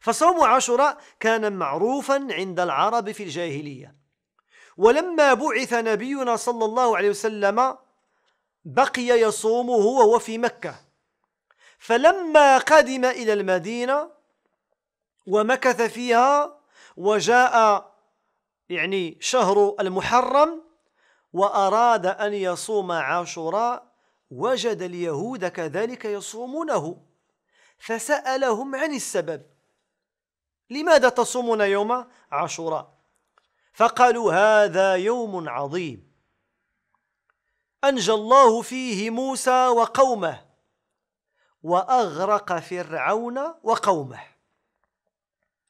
فصوم عاشوراء كان معروفا عند العرب في الجاهلية ولما بعث نبينا صلى الله عليه وسلم بقي يصومه وهو في مكة فلما قدم إلى المدينة ومكث فيها وجاء يعني شهر المحرم وأراد أن يصوم عاشوراء وجد اليهود كذلك يصومونه فسألهم عن السبب لماذا تصومون يوم عاشوراء فقالوا هذا يوم عظيم أنجى الله فيه موسى وقومه وأغرق فرعون وقومه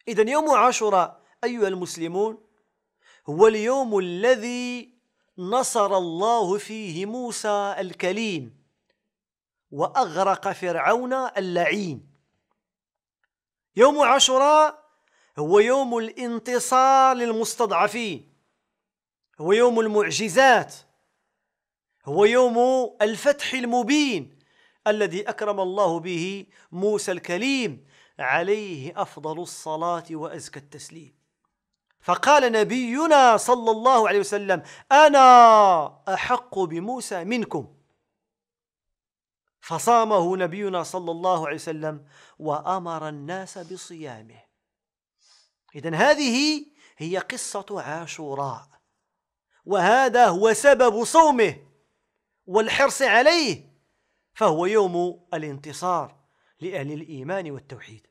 إذا يوم عاشوراء أيها المسلمون هو اليوم الذي نصر الله فيه موسى الكليم وأغرق فرعون اللعين يوم عاشوراء هو يوم الانتصار للمستضعفين هو يوم المعجزات هو يوم الفتح المبين الذي أكرم الله به موسى الكليم عليه أفضل الصلاة وأزكى التسليم فقال نبينا صلى الله عليه وسلم أنا أحق بموسى منكم فصامه نبينا صلى الله عليه وسلم وأمر الناس بصيامه إذا هذه هي قصة عاشوراء وهذا هو سبب صومه والحرص عليه فهو يوم الانتصار لأهل الإيمان والتوحيد